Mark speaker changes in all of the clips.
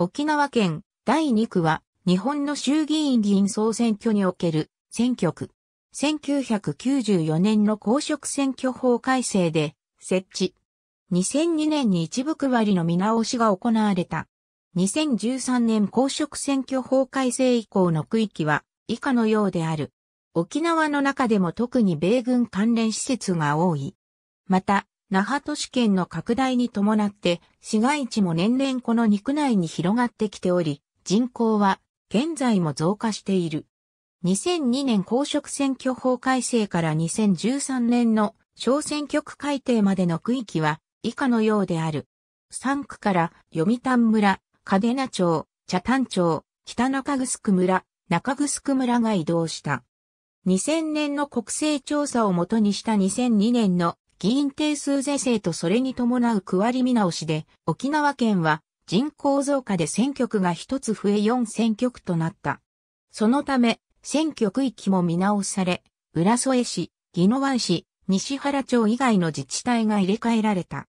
Speaker 1: 沖縄県第2区は日本の衆議院議員総選挙における選挙区。1994年の公職選挙法改正で設置。2002年に一部区割りの見直しが行われた。2013年公職選挙法改正以降の区域は以下のようである。沖縄の中でも特に米軍関連施設が多い。また、那覇都市圏の拡大に伴って市街地も年々この肉内に広がってきており、人口は現在も増加している。2002年公職選挙法改正から2013年の小選挙区改定までの区域は以下のようである。3区から読谷村、嘉手納町、茶谷町、北中城村、中城村が移動した。2000年の国勢調査をもとにした2002年の議員定数是正とそれに伴う区割り見直しで、沖縄県は人口増加で選挙区が1つ増え4選挙区となった。そのため、選挙区域も見直され、浦添市、宜野湾市、西原町以外の自治体が入れ替えられた。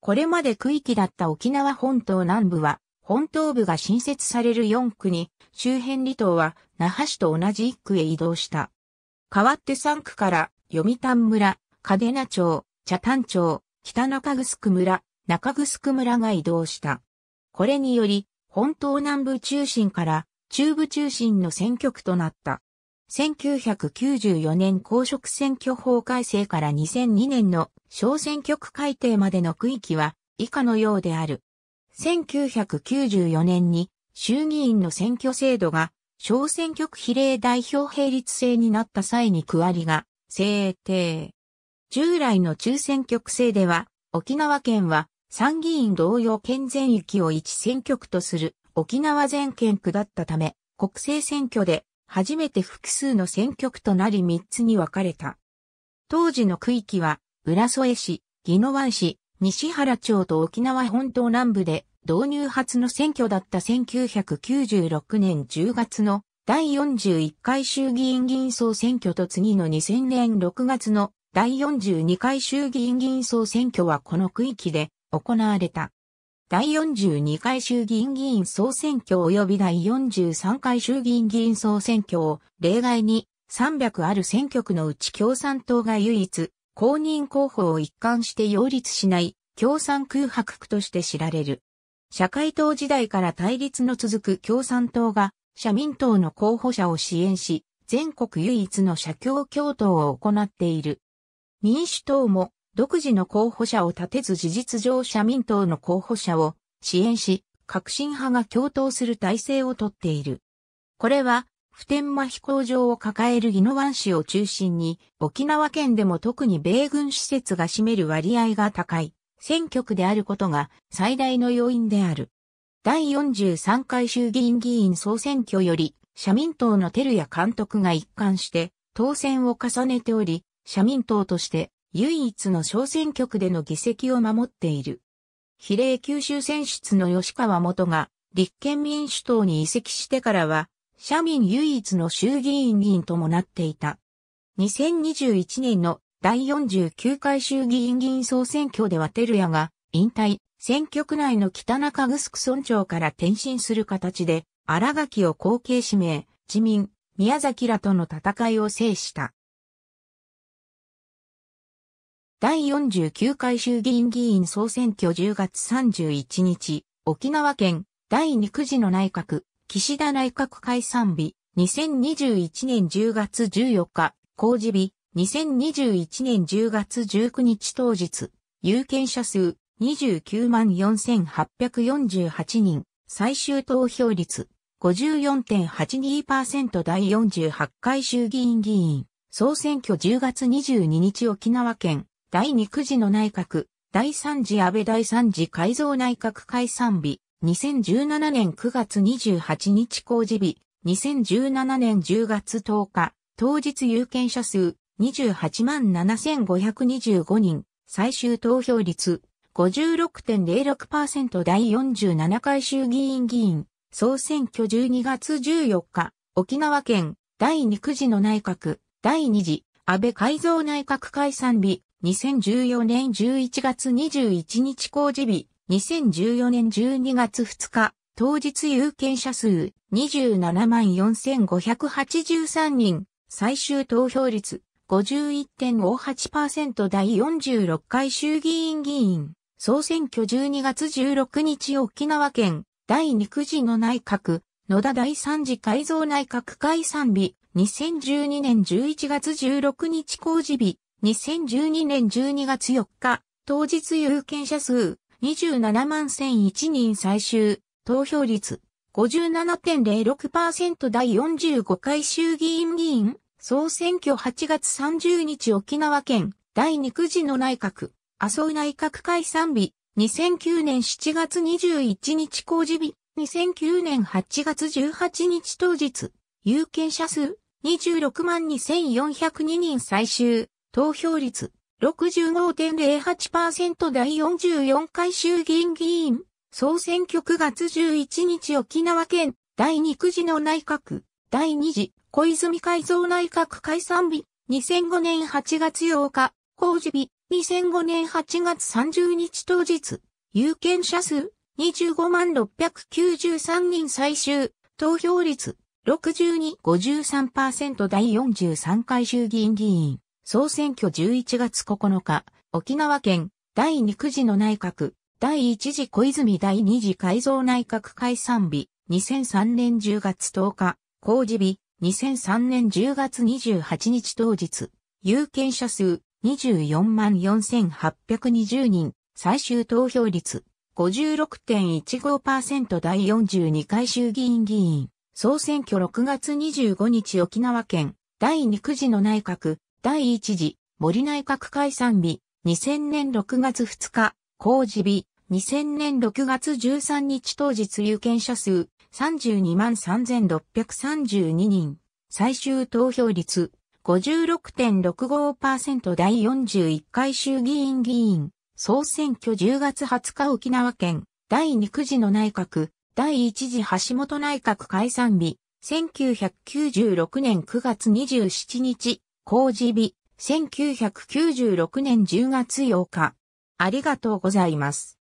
Speaker 1: これまで区域だった沖縄本島南部は、本島部が新設される4区に、周辺離島は那覇市と同じ1区へ移動した。代わって3区から、読谷村、嘉手納町、茶谷町、北中城村、中城村が移動した。これにより、本島南部中心から中部中心の選挙区となった。1994年公職選挙法改正から2002年の小選挙区改定までの区域は以下のようである。1994年に衆議院の選挙制度が小選挙区比例代表並立制になった際に区割りが制定。従来の中選挙区制では、沖縄県は参議院同様県全域を一選挙区とする沖縄全県区だったため、国政選挙で初めて複数の選挙区となり3つに分かれた。当時の区域は、浦添市、宜野湾市、西原町と沖縄本島南部で導入初の選挙だった1996年10月の第41回衆議院議員総選挙と次の2000年6月の第42回衆議院議員総選挙はこの区域で行われた。第42回衆議院議員総選挙及び第43回衆議院議員総選挙を例外に300ある選挙区のうち共産党が唯一公認候補を一貫して擁立しない共産空白区として知られる。社会党時代から対立の続く共産党が社民党の候補者を支援し、全国唯一の社協共闘を行っている。民主党も独自の候補者を立てず事実上社民党の候補者を支援し、革新派が共闘する体制をとっている。これは、普天間飛行場を抱える宜野湾市を中心に、沖縄県でも特に米軍施設が占める割合が高い、選挙区であることが最大の要因である。第43回衆議院議員総選挙より、社民党の照屋監督が一貫して、当選を重ねており、社民党として唯一の小選挙区での議席を守っている。比例九州選出の吉川元が立憲民主党に移籍してからは、社民唯一の衆議院議員ともなっていた。2021年の第49回衆議院議員総選挙ではテルヤが引退、選挙区内の北中城村長から転身する形で、荒垣を後継指名、自民、宮崎らとの戦いを制した。第49回衆議院議員総選挙10月31日、沖縄県第2区時の内閣、岸田内閣解散日、2021年10月14日、公示日、2021年10月19日当日、有権者数29万4848人、最終投票率54.82%第48回衆議院議員、総選挙10月22日沖縄県第2く次の内閣、第3次安倍第3次改造内閣解散日、2017年9月28日公示日、2017年10月10日、当日有権者数28万7525人、最終投票率56.06%第47回衆議院議員、総選挙12月14日、沖縄県第2次の内閣、第2次安倍改造内閣解散日、2014年11月21日公示日、2014年12月2日、当日有権者数274,583人、最終投票率51.58%第46回衆議院議員、総選挙12月16日沖縄県、第2次の内閣、野田第3次改造内閣解散日、2012年11月16日公示日、2012年12月4日、当日有権者数27万1001人最終、投票率57.06%第45回衆議院議員、総選挙8月30日沖縄県第2区時の内閣、麻生内閣解散日、2009年7月21日公示日、2009年8月18日当日、有権者数26万2402人最終、投票率65.08%第44回衆議院議員総選挙9月11日沖縄県第2く時の内閣第2次小泉改造内閣解散日2005年8月8日公示日2005年8月30日当日有権者数25万693人最終投票率62.53%第43回衆議院議員総選挙11月9日、沖縄県第2次の内閣、第1次小泉第2次改造内閣解散日、2003年10月10日、公示日、2003年10月28日当日、有権者数24万4820人、最終投票率56.15%第42回衆議院議員、総選挙6月25日沖縄県第2次の内閣、第一次森内閣解散日、2000年6月2日、公示日、2000年6月13日当日有権者数32万3632人、最終投票率56.65%第41回衆議院議員、総選挙10月20日沖縄県、第2次の内閣、第1次橋本内閣解散日、1996年9月27日、工事日、1996年10月8日。ありがとうございます。